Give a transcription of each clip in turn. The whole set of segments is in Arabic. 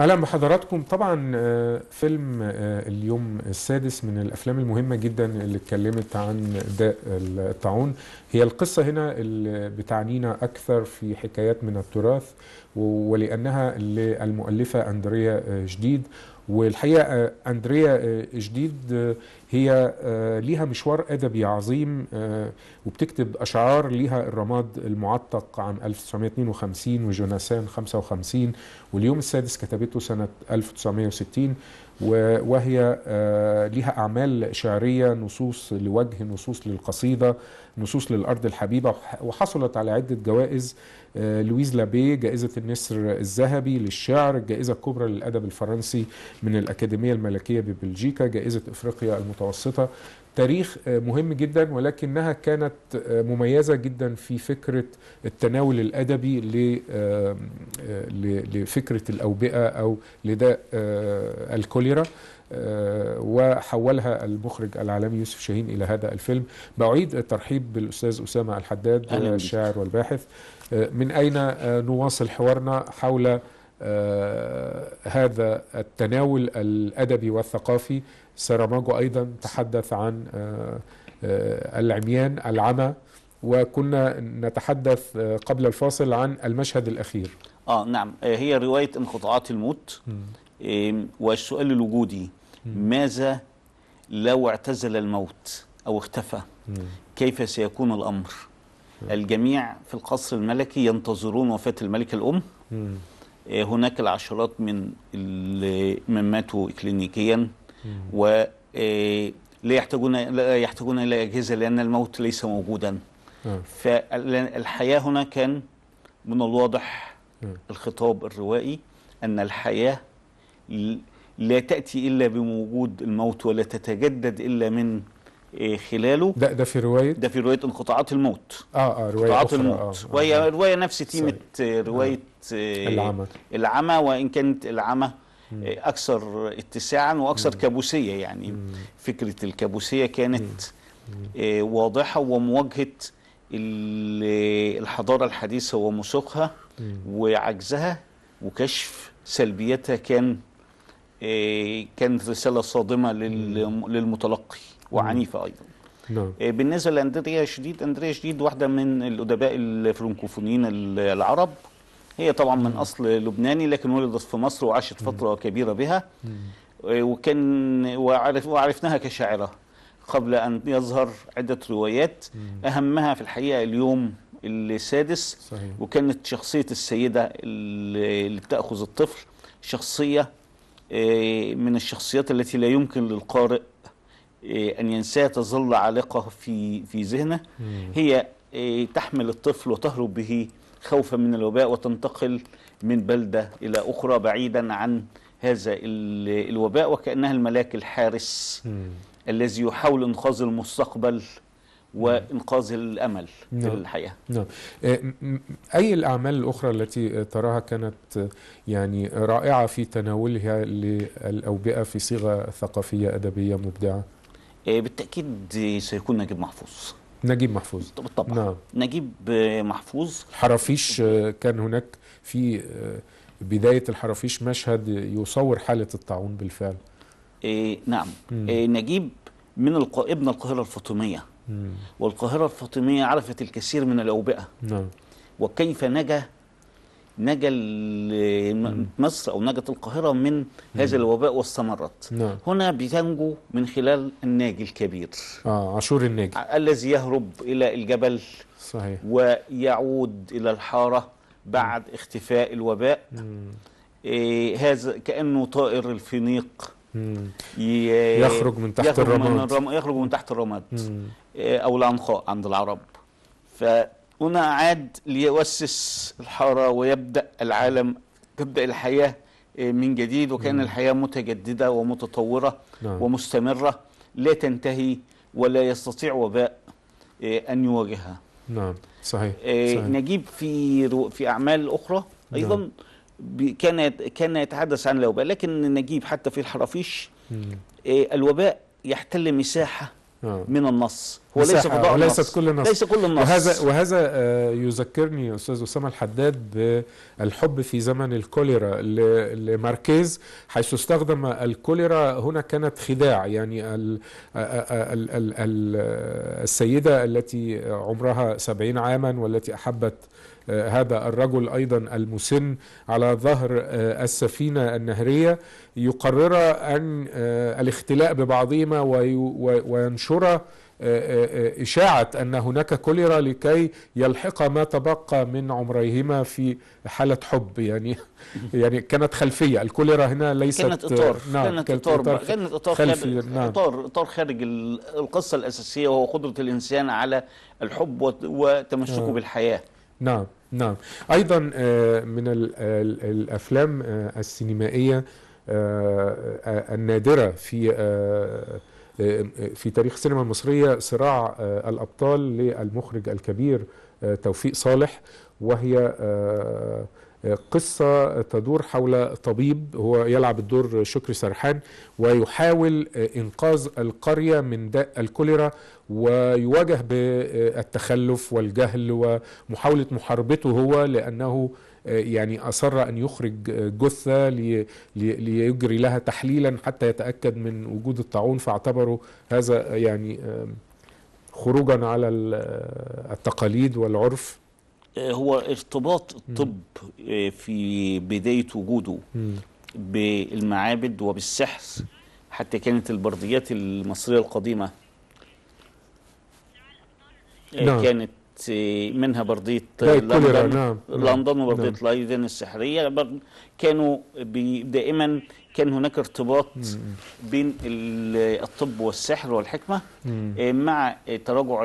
اهلا بحضراتكم طبعا آه، فيلم آه، اليوم السادس من الافلام المهمه جدا اللي اتكلمت عن داء الطاعون هي القصه هنا اللي بتعنينا اكثر في حكايات من التراث ولأنها للمؤلفة أندريا جديد آه، والحقيقة آه، أندريا جديد آه، هي ليها مشوار أدبي عظيم وبتكتب أشعار ليها الرماد المعتق عام 1952 وجوناسان 55 واليوم السادس كتبته سنة 1960 وهي آه، لها أعمال شعرية نصوص لوجه نصوص للقصيدة نصوص للأرض الحبيبة وحصلت على عدة جوائز آه، لويز لابي جائزة النسر الذهبي للشعر الجائزة الكبرى للأدب الفرنسي من الأكاديمية الملكية ببلجيكا جائزة إفريقيا المتوسطة تاريخ آه، مهم جدا ولكنها كانت آه، مميزة جدا في فكرة التناول الأدبي آه، لفكرة الأوبئة أو لداء الكوليرا وحولها المخرج العالمي يوسف شاهين إلى هذا الفيلم بعيد الترحيب بالأستاذ أسامة الحداد الشاعر والباحث من أين نواصل حوارنا حول آه، هذا التناول الأدبي والثقافي ساراماجو أيضا تحدث عن آه، آه، العميان العمى وكنا نتحدث قبل الفاصل عن المشهد الأخير آه نعم هي رواية انقطاعات الموت والسؤال الوجودي ماذا لو اعتزل الموت أو اختفى كيف سيكون الأمر الجميع في القصر الملكي ينتظرون وفاة الملكة الأم آه، هناك العشرات من من ماتوا كلينيكيا و آه، لا يحتاجون لا يحتاجون الى اجهزه لان الموت ليس موجودا فالحياه هنا كان من الواضح الخطاب الروائي ان الحياه لا تاتي الا بوجود الموت ولا تتجدد الا من إيه، خلاله ده ده في روايه ده في روايه انقطاعات الموت اه اه روايه انقطاعات الموت آه, آه. وهي آه روايه نفس تيمه آه، روايه آه العمى العمى وان كانت العمى آه، اكثر اتساعا واكثر مم. كابوسيه يعني مم. فكره الكابوسيه كانت مم. واضحه ومواجهه الحضاره الحديثه ومسوقها وعجزها وكشف سلبيتها كان كانت رساله صادمه للمتلقي وعنيفه ايضا نعم. آه، بالنسبه لاندريا شديد اندريا شديد واحده من الادباء الفرنكوفونيين العرب هي طبعا من اصل لبناني لكن ولدت في مصر وعاشت فتره كبيره بها آه، وكان وعرف وعرفناها كشاعره قبل ان يظهر عده روايات اهمها في الحقيقه اليوم السادس صحيح. وكانت شخصيه السيده اللي بتاخذ الطفل شخصيه آه، من الشخصيات التي لا يمكن للقارئ إيه، أن ينساه تظل عالقة في في ذهنه هي إيه، تحمل الطفل وتهرب به خوفا من الوباء وتنتقل من بلدة إلى أخرى بعيدا عن هذا الوباء وكأنها الملاك الحارس مم. الذي يحاول إنقاذ المستقبل وإنقاذ الأمل نعم. في الحياة نعم. إيه، أي الأعمال الأخرى التي تراها كانت يعني رائعة في تناولها للأوبئة في صيغة ثقافية أدبية مبدعة؟ آه، بالتاكيد سيكون نجيب محفوظ نجيب محفوظ بالطبع نعم. نجيب آه، محفوظ حرافيش آه، كان هناك في بدايه الحرافيش مشهد يصور حاله الطاعون بالفعل إيه نعم إيه نجيب من الق... ابن القاهره الفاطميه والقاهره الفاطميه عرفت الكثير من الاوبئه نعم وكيف نجا نجا مصر او نجت القاهره من هذا الوباء واستمرت نعم. هنا بتنجو من خلال الناجي الكبير اه عاشور الناجي الذي يهرب الى الجبل صحيح ويعود الى الحاره بعد اختفاء الوباء إيه هذا كانه طائر الفينيق يخرج من تحت الرماد يخرج من تحت الرماد إيه، او العنقاء عند العرب ف هنا عاد ليؤسس الحارة ويبدأ العالم تبدأ الحياة آه، من جديد وكأن الحياة متجددة ومتطورة نعم. ومستمرة لا تنتهي ولا يستطيع وباء آه، أن يواجهها نعم صحيح, آه، صحيح. نجيب في في أعمال أخرى نعم. أيضا نعم. كان كان يتحدث عن الوباء لكن نجيب حتى في الحرافيش الوباء يحتل مساحة آه. من النص هو ليس فضاء وليست النص. كل النص ليس كل النص وهذا وهذا آه، يذكرني استاذ اسامه الحداد بالحب في زمن الكوليرا لماركيز حيث استخدم الكوليرا هنا كانت خداع يعني آه، السيده التي عمرها 70 عاما والتي احبت آه، هذا الرجل ايضا المسن على ظهر آه، السفينه النهريه يقررا ان آه، الاختلاء ببعضهما وينشرا إشاعة أن هناك كوليرا لكي يلحق ما تبقى من عمريهما في حالة حب يعني يعني كانت خلفية الكوليرا هنا ليست كانت إطار نعم كانت إطار كانت إطار خارج نعم. إطار إطار خارج القصة الأساسية وهو قدرة الإنسان على الحب وتمسكه نعم. بالحياة نعم نعم ايضا آه، من الافلام آه، السينمائيه آه، النادره في في تاريخ السينما المصريه صراع الابطال للمخرج الكبير توفيق صالح وهي قصة تدور حول طبيب هو يلعب الدور شكري سرحان ويحاول آه، إنقاذ القرية من داء الكوليرا ويواجه بالتخلف والجهل ومحاولة محاربته هو لأنه آه، يعني أصر أن يخرج آه، جثة ليجري لها تحليلا حتى يتأكد من وجود الطاعون فاعتبروا هذا يعني خروجا على التقاليد والعرف هو ارتباط الطب آه، في بداية وجوده بالمعابد وبالسحر حتى كانت البرديات المصرية القديمة آه، نعم. كانت آه، منها بردية لندن نعم،, نعم. لندن وبردية نعم. ليدن السحرية كانوا دائما كان هناك ارتباط بين الطب والسحر والحكمة آه، مع تراجع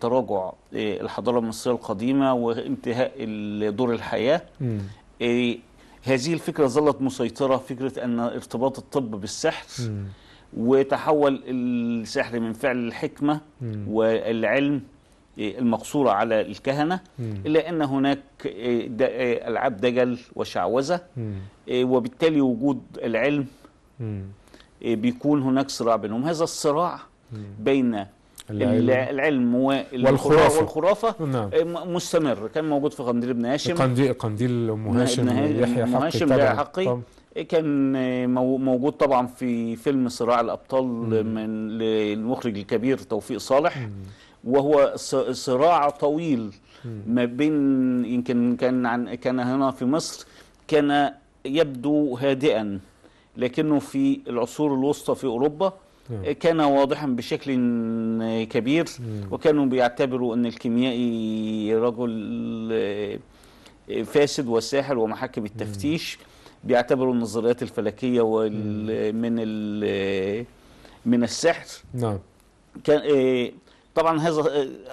تراجع آه، الحضارة المصرية القديمة وانتهاء دور الحياة آه، هذه الفكرة ظلت مسيطرة فكرة أن ارتباط الطب بالسحر وتحول السحر من فعل الحكمة والعلم المقصورة على الكهنة إلا أن هناك آه، آه، ألعاب دجل وشعوذة آه، وبالتالي وجود العلم بيكون هناك صراع بينهم هذا الصراع بين العلم, والخرافة, والخرافة نعم. مستمر كان موجود في قنديل ابن هاشم قنديل قنديل ام هاشم يحيى حقي هاشم يحيى حقي كان موجود طبعا في فيلم صراع الابطال مم. من للمخرج الكبير توفيق صالح مم. وهو صراع طويل ما بين يمكن كان عن كان هنا في مصر كان يبدو هادئا لكنه في العصور الوسطى في اوروبا نعم. كان واضحا بشكل كبير نعم. وكانوا بيعتبروا ان الكيميائي رجل آه، فاسد وساحر ومحاكم التفتيش نعم. بيعتبروا النظريات الفلكيه من آه، من السحر نعم كان آه، طبعا هذا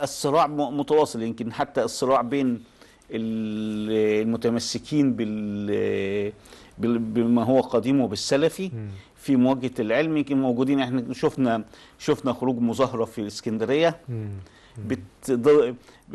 الصراع متواصل يمكن حتى الصراع بين المتمسكين بال بما هو قديم وبالسلفي في مواجهه العلم يمكن موجودين احنا شفنا شفنا خروج مظاهره في الاسكندريه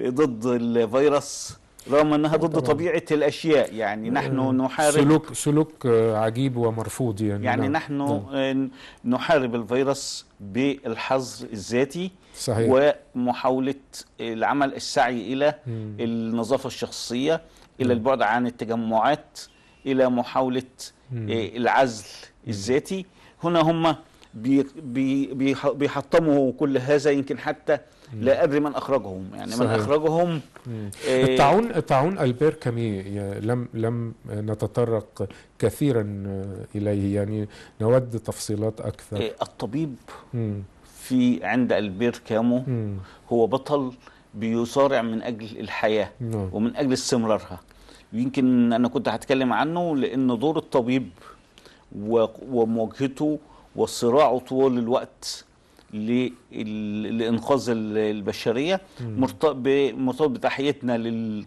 ضد الفيروس رغم انها ضد طبعا. طبيعه الاشياء يعني نحن نحارب سلوك سلوك عجيب ومرفوض يعني يعني نعم. نحن نعم. آه، نحارب الفيروس بالحظر الذاتي صحيح. ومحاولة العمل السعي إلى مم. النظافة الشخصية إلى البعد عن التجمعات إلى محاولة مم. إيه، العزل الذاتي هنا هم بي بي بيحطموا كل هذا يمكن حتى لا أدري من أخرجهم يعني صحيح. من أخرجهم إيه الطاعون الطاعون ألبير كامي لم لم نتطرق كثيرا إليه يعني نود تفصيلات أكثر إيه الطبيب مم. في عند ألبير كامو هو بطل بيصارع من أجل الحياة نعم. ومن أجل استمرارها يمكن أنا كنت هتكلم عنه لأن دور الطبيب ومواجهته وصراعه طول الوقت لانقاذ البشريه مرتبط بتحيتنا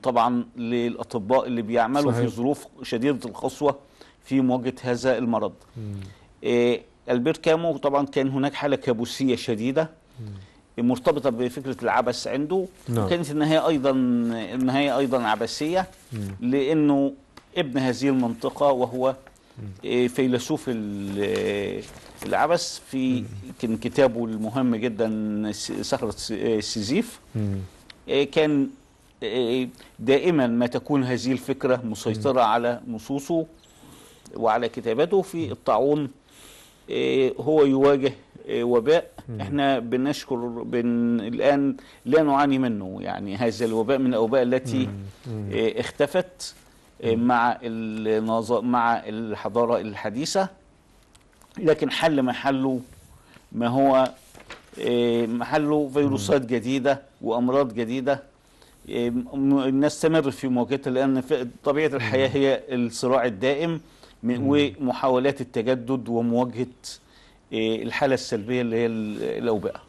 طبعا للاطباء اللي بيعملوا صحيح. في ظروف شديده القسوه في مواجهه هذا المرض. إيه البير كامو طبعا كان هناك حاله كابوسيه شديده مرتبطه بفكره العبث عنده نعم. وكانت النهايه ايضا النهايه ايضا عبثيه لانه ابن هذه المنطقه وهو آه، فيلسوف آه، العبث في كان كتابه المهم جدا صخره آه، سيزيف كان دائما ما تكون هذه الفكره مسيطره على نصوصه وعلى كتاباته في الطاعون إيه، هو يواجه إيه، وباء احنا بنشكر بن الان لا نعاني منه يعني هذا الوباء من الاوباء التي إيه، اختفت مع مع الحضاره الحديثه لكن حل محله ما هو محله فيروسات جديده وامراض جديده نستمر في مواجهتها لان طبيعه الحياه هي الصراع الدائم ومحاولات التجدد ومواجهه آه، الحاله السلبيه اللي هي الاوبئه.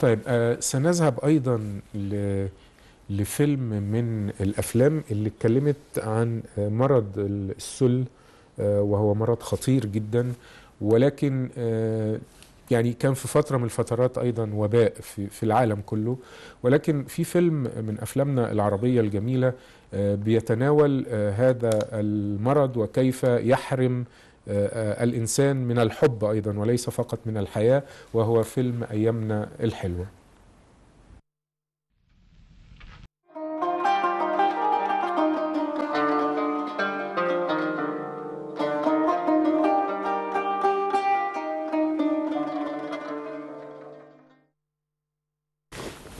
طيب آه سنذهب ايضا ل لفيلم من الافلام اللي اتكلمت عن آه، مرض السل آه، وهو مرض خطير جدا ولكن يعني كان في فترة من الفترات أيضا وباء في, في العالم كله ولكن في فيلم من أفلامنا العربية الجميلة آه، بيتناول آه، هذا المرض وكيف يحرم آه، الإنسان من الحب أيضا وليس فقط من الحياة وهو فيلم أيامنا الحلوة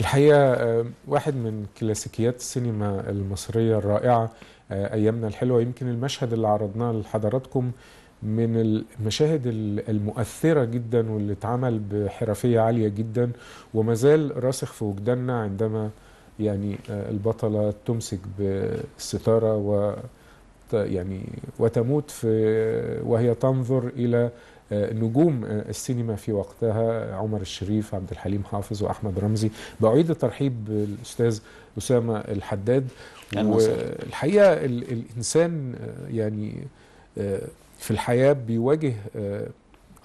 الحقيقة آه، واحد من كلاسيكيات السينما المصرية الرائعة آه، أيامنا الحلوة يمكن المشهد اللي عرضناه لحضراتكم من المشاهد المؤثرة جدا واللي اتعمل بحرفية عالية جدا وما زال راسخ في وجداننا عندما يعني آه، البطلة تمسك بالستارة و يعني وتموت في وهي تنظر إلى آه، نجوم آه، السينما في وقتها عمر الشريف عبد الحليم حافظ واحمد رمزي باعيد الترحيب بالاستاذ اسامه الحداد والحقيقه الانسان آه، يعني في الحياه بيواجه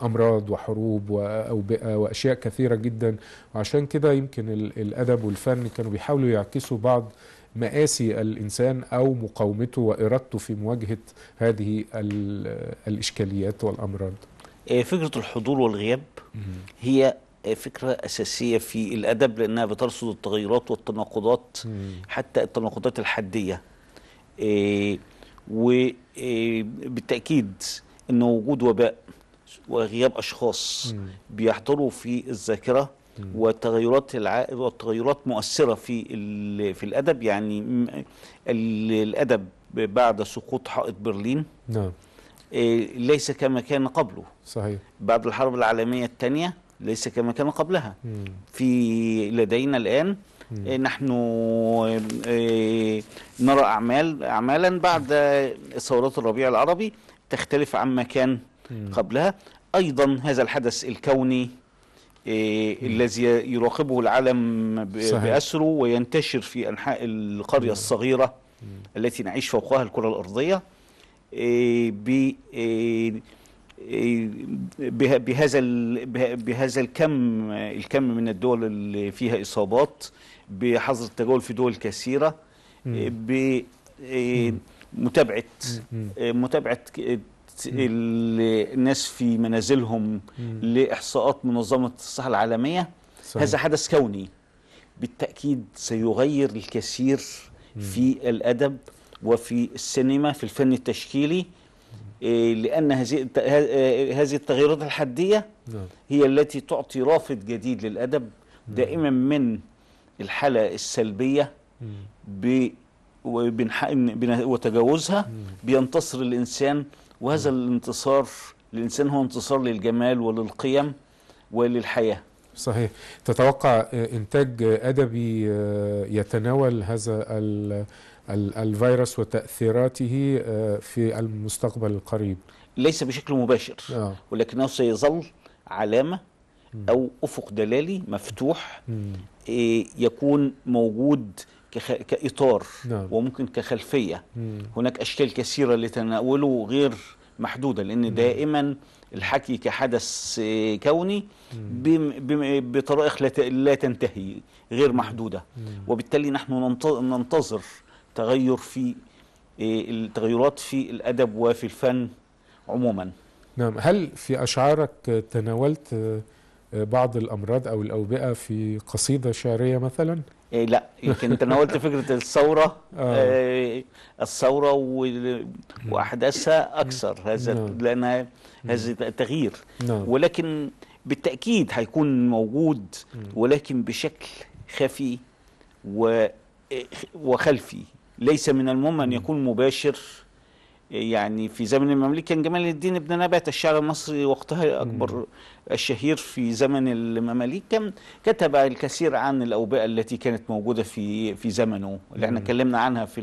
امراض وحروب واوبئه واشياء كثيره جدا وعشان كده يمكن الادب والفن كانوا بيحاولوا يعكسوا بعض مآسي الإنسان أو مقاومته وإرادته في مواجهة هذه الإشكاليات والأمراض آه، فكرة الحضور والغياب هي آه، فكرة أساسية في الأدب لأنها بترصد التغيرات والتناقضات حتى التناقضات الحدية آه، وبالتأكيد أن وجود وباء وغياب أشخاص بيحضروا في الذاكرة والتغيرات الع... والتغيرات مؤثرة في ال... في الأدب يعني ال... الأدب بعد سقوط حائط برلين نعم إيه، ليس كما كان قبله صحيح بعد الحرب العالمية الثانية ليس كما كان قبلها في لدينا الآن إيه، نحن إيه، نرى أعمال أعمالا بعد ثورات الربيع العربي تختلف عما كان قبلها أيضا هذا الحدث الكوني الذي يراقبه العالم بأسره وينتشر في أنحاء القرية الصغيرة التي نعيش فوقها الكرة الأرضية ب بهذا بهذا الكم الكم من الدول اللي فيها اصابات بحظر التجول في دول كثيره بمتابعه متابعه إيه، الناس في منازلهم لاحصاءات منظمه الصحه العالميه صحيح. هذا حدث كوني بالتاكيد سيغير الكثير في الادب وفي السينما في الفن التشكيلي آه، لأن آه، هذه التغيرات الحدية نعم. هي التي تعطي رافد جديد للأدب نعم. دائما من الحالة السلبية وتجاوزها بينتصر الإنسان وهذا الانتصار الإنسان هو انتصار للجمال وللقيم وللحياة صحيح تتوقع إنتاج أدبي آه، يتناول هذا الفيروس وتأثيراته آه، في المستقبل القريب ليس بشكل مباشر آه. ولكنه سيظل علامة أو أفق دلالي مفتوح آه، يكون موجود كإطار نعم. وممكن كخلفية هناك أشكال كثيرة لتناوله غير محدودة لأن دائما الحكي كحدث آه، كوني بطرائق لا تنتهي غير محدودة وبالتالي نحن ننتظر تغير في آه، التغيرات في الأدب وفي الفن عموما نعم هل في أشعارك تناولت آه، بعض الأمراض أو الأوبئة في قصيدة شعرية مثلا؟ إيه لا يمكن تناولت فكرة الثورة آه. آه، الثورة وأحداثها أكثر هذا نعم. لأنها نعم. هذا تغيير نعم. ولكن بالتأكيد هيكون موجود ولكن بشكل خفي وخلفي ليس من المهم أن يكون مباشر يعني في زمن المملكة كان جمال الدين ابن نبات الشاعر المصري وقتها أكبر الشهير في زمن المماليك كان كتب الكثير عن الأوبئة التي كانت موجودة في في زمنه اللي احنا اتكلمنا عنها في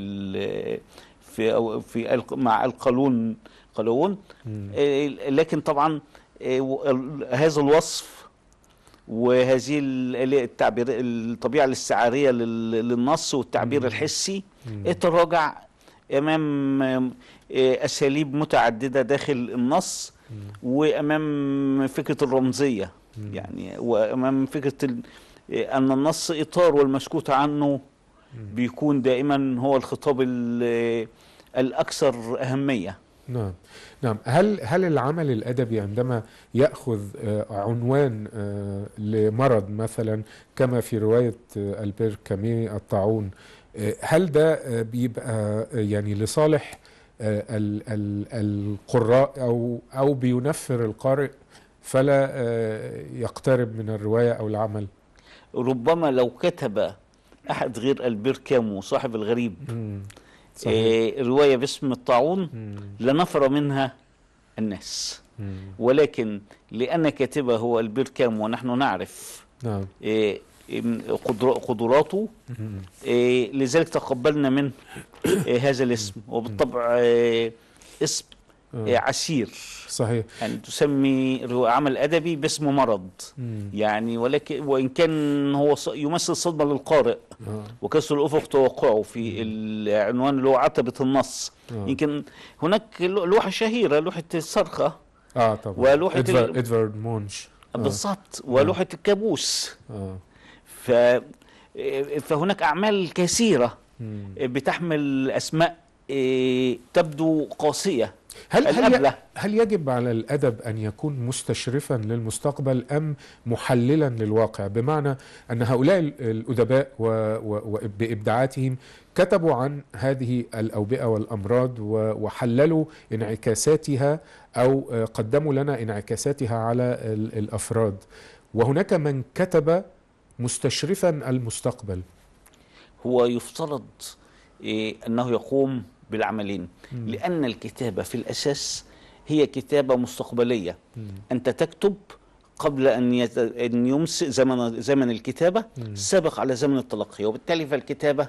في في مع القالون قالون آه، لكن طبعا آه، هذا الوصف وهذه التعبير الطبيعه الاستعاريه للنص والتعبير الحسي اتراجع امام آه، اساليب متعدده داخل النص وامام فكره الرمزيه يعني وامام فكره آه، ان النص اطار والمسكوت عنه بيكون دائما هو الخطاب آه، الاكثر اهميه نعم نعم هل هل العمل الادبي عندما ياخذ آه، عنوان آه، لمرض مثلا كما في روايه آه، البير كامي الطاعون هل ده بيبقى يعني لصالح القراء او او بينفر القارئ فلا يقترب من الروايه او العمل ربما لو كتب احد غير البير كامو صاحب الغريب م. صحيح. إيه، رواية باسم الطاعون لنفر منها الناس مم. ولكن لأن كاتبه هو البير كام ونحن نعرف نعم. إيه، قدراته إيه، لذلك تقبلنا من هذا الاسم وبالطبع اسم آه. عسير صحيح يعني تسمي عمل أدبي باسم مرض مم. يعني ولكن وإن كان هو يمثل صدمة للقارئ آه. وكسر الأفق توقعه في العنوان اللي هو عتبة النص آه. يمكن هناك لوحة شهيرة لوحة الصرخة آه طبعا ولوحة إدفارد مونش آه. بالظبط ولوحة آه. الكابوس آه. ف فهناك أعمال كثيرة مم. بتحمل أسماء آه، تبدو قاسية هل هل, هل يجب على الادب ان يكون مستشرفا للمستقبل ام محللا للواقع بمعنى ان هؤلاء الادباء وبابداعاتهم كتبوا عن هذه الاوبئه والامراض وحللوا انعكاساتها او آه، قدموا لنا انعكاساتها على الافراد وهناك من كتب مستشرفا المستقبل هو يفترض إيه انه يقوم بالعملين لأن الكتابة في الأساس هي كتابة مستقبلية أنت تكتب قبل أن, أن يمس زمن, زمن الكتابة م. سبق على زمن التلقي وبالتالي فالكتابة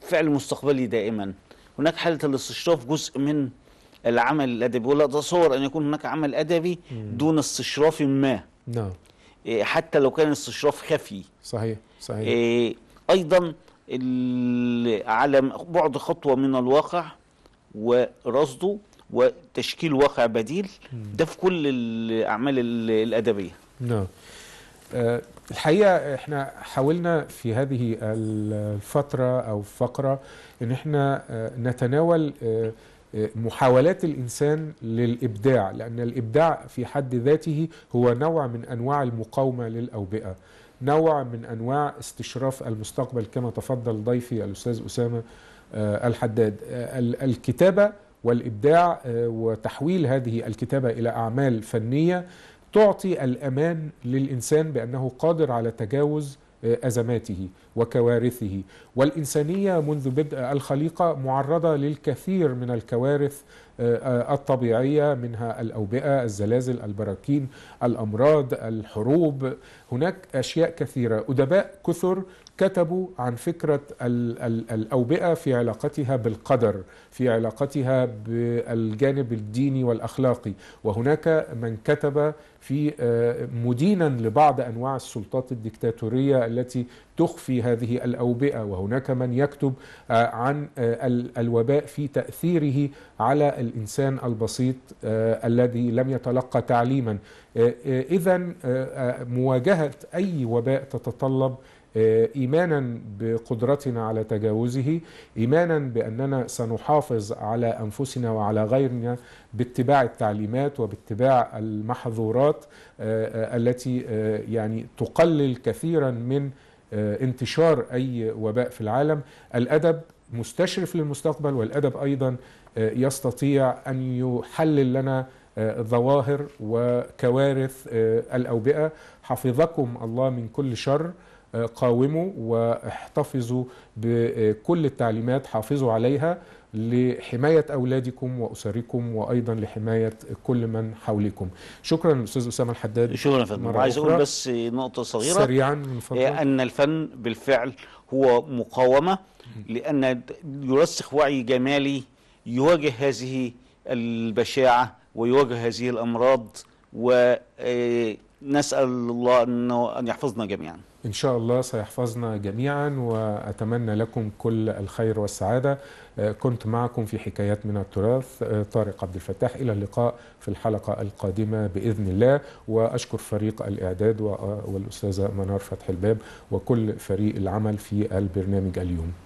فعل مستقبلي دائما هناك حالة الاستشراف جزء من العمل الأدبي ولا أتصور أن يكون هناك عمل أدبي دون استشراف ما نعم إيه، حتى لو كان الاستشراف خفي صحيح صحيح إيه، أيضا على بعد خطوة من الواقع ورصده وتشكيل واقع بديل ده في كل الأعمال الأدبية نعم آه، الحقيقة احنا حاولنا في هذه الفترة أو الفقرة ان احنا آه، نتناول آه، محاولات الإنسان للإبداع لأن الإبداع في حد ذاته هو نوع من أنواع المقاومة للأوبئة نوع من انواع استشراف المستقبل كما تفضل ضيفي الاستاذ اسامه آه، الحداد آه، الكتابه والابداع آه، وتحويل هذه الكتابه الى اعمال فنيه تعطي الامان للانسان بانه قادر على تجاوز ازماته وكوارثه والانسانيه منذ بدء الخليقه معرضه للكثير من الكوارث آه، الطبيعية منها الأوبئة الزلازل البراكين الأمراض الحروب هناك أشياء كثيرة أدباء كثر كتبوا عن فكرة الأوبئة في علاقتها بالقدر في علاقتها بالجانب الديني والأخلاقي وهناك من كتب في آه، مدينا لبعض أنواع السلطات الدكتاتورية التي تخفي هذه الأوبئة وهناك من يكتب آه، عن آه، الوباء في تأثيره على الإنسان البسيط الذي لم يتلقى تعليما إذا مواجهة أي وباء تتطلب آه، إيمانا بقدرتنا على تجاوزه إيمانا بأننا سنحافظ على أنفسنا وعلى غيرنا باتباع التعليمات وباتباع المحظورات آه، آه، التي يعني تقلل كثيرا من انتشار أي وباء في العالم الأدب مستشرف للمستقبل والأدب أيضا يستطيع أن يحلل لنا ظواهر وكوارث الأوبئة حفظكم الله من كل شر قاوموا واحتفظوا بكل التعليمات حافظوا عليها لحماية أولادكم وأسركم وأيضا لحماية كل من حولكم شكرا أستاذ أسامة الحداد شكرا يا فندم عايز أقول بس نقطة صغيرة سريعا من فضلك إيه، أن الفن بالفعل هو مقاومة لأن يرسخ وعي جمالي يواجه هذه البشاعة ويواجه هذه الأمراض ونسأل الله أنه أن يحفظنا جميعا إن شاء الله سيحفظنا جميعا وأتمنى لكم كل الخير والسعادة آه، كنت معكم في حكايات من التراث آه، طارق عبد الفتاح إلى اللقاء في الحلقة القادمة بإذن الله وأشكر فريق الإعداد آه، والأستاذة منار فتح الباب وكل فريق العمل في البرنامج اليوم